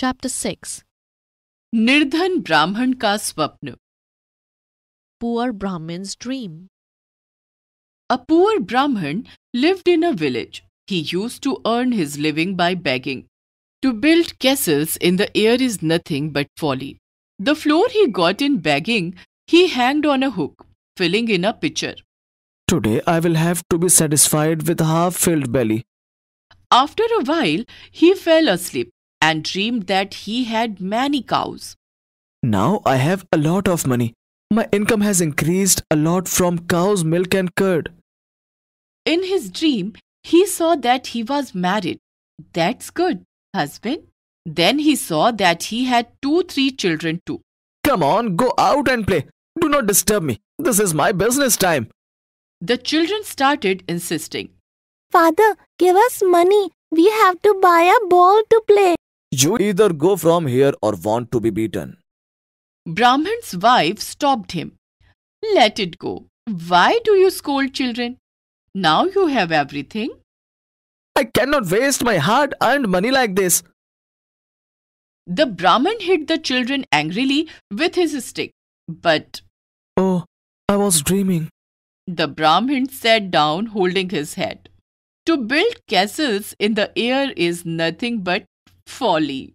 Chapter 6 Nirdhan Brahman Ka Swapna Poor Brahmin's Dream A poor Brahman lived in a village. He used to earn his living by begging. To build castles in the air is nothing but folly. The floor he got in begging, he hanged on a hook, filling in a pitcher. Today I will have to be satisfied with a half filled belly. After a while, he fell asleep and dreamed that he had many cows. Now I have a lot of money. My income has increased a lot from cow's milk and curd. In his dream, he saw that he was married. That's good, husband. Then he saw that he had two, three children too. Come on, go out and play. Do not disturb me. This is my business time. The children started insisting. Father, give us money. We have to buy a ball to play. You either go from here or want to be beaten. Brahman's wife stopped him. Let it go. Why do you scold children? Now you have everything. I cannot waste my hard earned money like this. The Brahman hit the children angrily with his stick. But. Oh, I was dreaming. The Brahmin sat down holding his head. To build castles in the air is nothing but folly